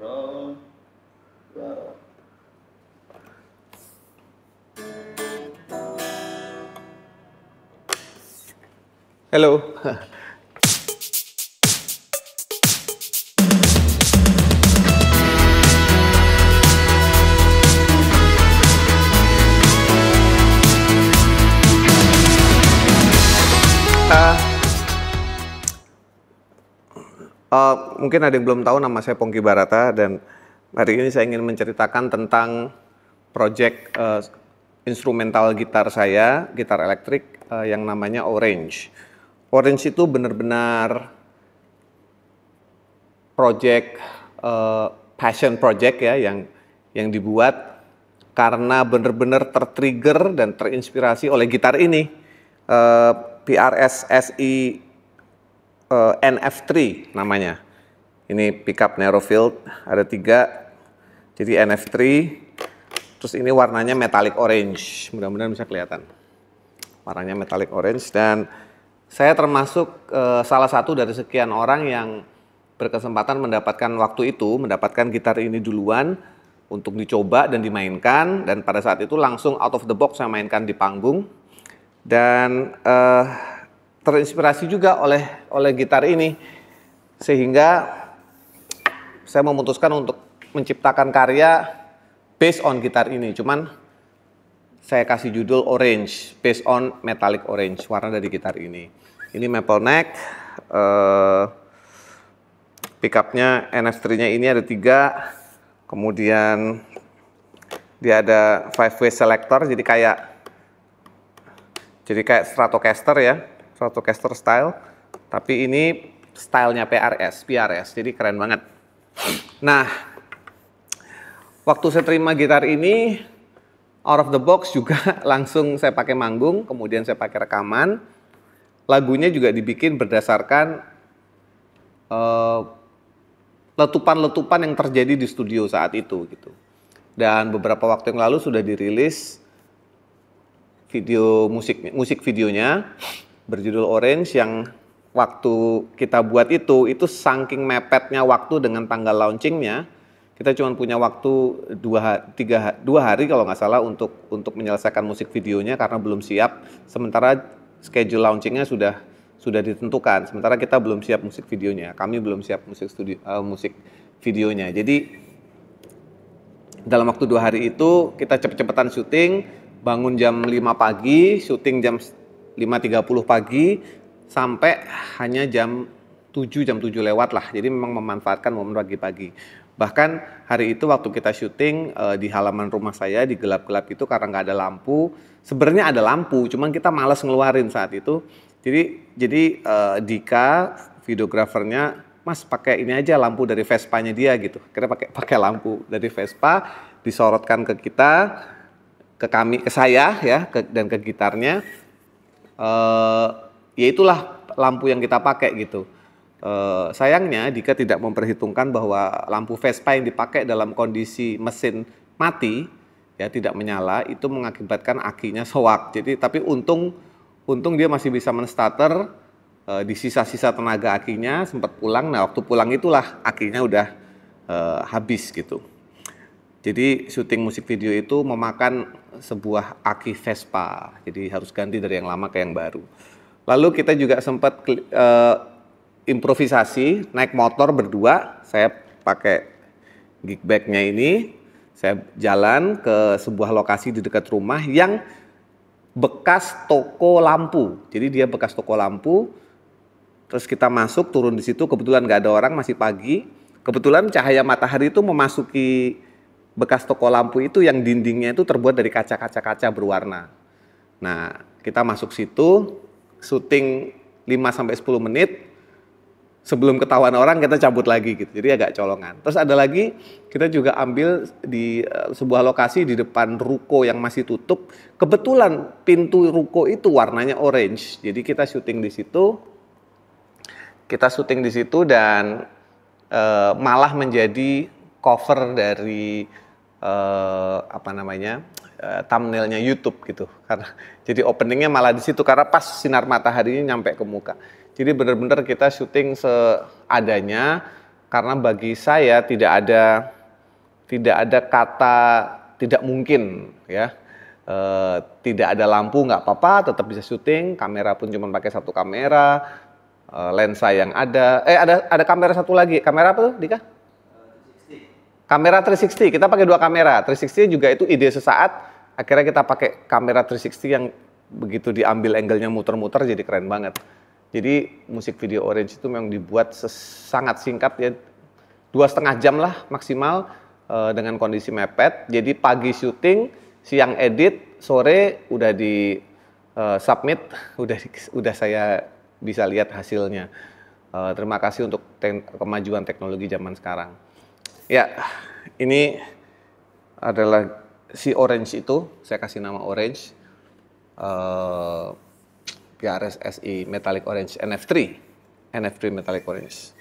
wrong Hello. Uh, mungkin ada yang belum tahu nama saya Pongki Barata dan hari ini saya ingin menceritakan tentang project uh, eh, instrumental gitar saya, gitar elektrik uh, yang namanya Orange. Orange itu benar-benar project uh, passion project ya yang yang dibuat karena benar-benar tertrigger dan terinspirasi oleh gitar ini. Uh, PRS SI uh, eh, NF3 namanya. Ini pickup narrow field, ada tiga. Jadi NF3, terus ini warnanya metallic orange. Mudah-mudahan bisa kelihatan. Warnanya metallic orange dan saya termasuk uh, salah satu dari sekian orang yang berkesempatan mendapatkan waktu itu, mendapatkan gitar ini duluan untuk dicoba dan dimainkan dan pada saat itu langsung out of the box saya mainkan di panggung dan uh, terinspirasi juga oleh oleh gitar ini sehingga saya memutuskan untuk menciptakan karya based on gitar ini cuman saya kasih judul orange based on metallic orange warna dari gitar ini ini maple neck uh, pickupnya ns 3 nya ini ada tiga kemudian dia ada five way selector jadi kayak jadi kayak Stratocaster ya satu style, tapi ini stylenya PRS, PRS, jadi keren banget. Nah, waktu saya terima gitar ini, out of the box juga langsung saya pakai manggung, kemudian saya pakai rekaman. Lagunya juga dibikin berdasarkan eh, letupan-letupan uh, yang terjadi di studio saat itu gitu. Dan beberapa waktu yang lalu sudah dirilis video musik musik videonya berjudul Orange yang waktu kita buat itu itu saking mepetnya waktu dengan tanggal launchingnya kita cuma punya waktu dua, tiga, dua hari kalau nggak salah untuk untuk menyelesaikan musik videonya karena belum siap sementara schedule launchingnya sudah sudah ditentukan sementara kita belum siap musik videonya kami belum siap musik studio uh, musik videonya jadi dalam waktu dua hari itu kita cepet-cepetan syuting bangun jam 5 pagi syuting jam 5.30 pagi sampai hanya jam 7 jam 7 lewat lah. Jadi memang memanfaatkan momen pagi-pagi. Bahkan hari itu waktu kita syuting e, di halaman rumah saya di gelap-gelap itu karena nggak ada lampu. Sebenarnya ada lampu, cuman kita malas ngeluarin saat itu. Jadi jadi e, Dika videografernya Mas pakai ini aja lampu dari Vespa-nya dia gitu. Kita pakai pakai lampu dari Vespa disorotkan ke kita, ke kami, ke saya ya, ke, dan ke gitarnya Eh, ya itulah lampu yang kita pakai gitu. Uh, sayangnya jika tidak memperhitungkan bahwa lampu Vespa yang dipakai dalam kondisi mesin mati ya tidak menyala itu mengakibatkan akinya soak. Jadi tapi untung untung dia masih bisa menstarter uh, di sisa-sisa tenaga akinya sempat pulang. Nah, waktu pulang itulah akinya udah uh, habis gitu. Jadi syuting musik video itu memakan sebuah aki Vespa. Jadi harus ganti dari yang lama ke yang baru. Lalu kita juga sempat uh, improvisasi naik motor berdua. Saya pakai gig bagnya ini. Saya jalan ke sebuah lokasi di dekat rumah yang bekas toko lampu. Jadi dia bekas toko lampu. Terus kita masuk turun di situ kebetulan nggak ada orang masih pagi. Kebetulan cahaya matahari itu memasuki bekas toko lampu itu yang dindingnya itu terbuat dari kaca-kaca kaca berwarna. Nah, kita masuk situ, syuting 5 10 menit. Sebelum ketahuan orang kita cabut lagi gitu. Jadi agak colongan. Terus ada lagi kita juga ambil di eh, sebuah lokasi di depan ruko yang masih tutup. Kebetulan pintu ruko itu warnanya orange. Jadi kita syuting di situ. Kita syuting di situ dan e, malah menjadi cover dari uh, apa namanya uh, thumbnailnya YouTube gitu karena jadi openingnya malah di situ karena pas sinar mataharinya nyampe ke muka jadi benar-benar kita syuting seadanya karena bagi saya tidak ada tidak ada kata tidak mungkin ya e, tidak ada lampu nggak apa-apa tetap bisa syuting kamera pun cuma pakai satu kamera e, lensa yang ada eh ada ada kamera satu lagi kamera apa tuh Dika Kamera 360, kita pakai dua kamera. 360 juga itu ide sesaat, akhirnya kita pakai kamera 360 yang begitu diambil angle-nya muter-muter jadi keren banget. Jadi musik video Orange itu memang dibuat sangat singkat ya, dua setengah jam lah maksimal e, dengan kondisi mepet. Jadi pagi syuting, siang edit, sore udah di e, submit, udah udah saya bisa lihat hasilnya. e, terima kasih untuk te kemajuan teknologi zaman sekarang. Ya, ini adalah si orange itu, saya kasih nama orange. Uh, eh, PRSSI Metallic Orange NF3. NF3 Metallic Orange.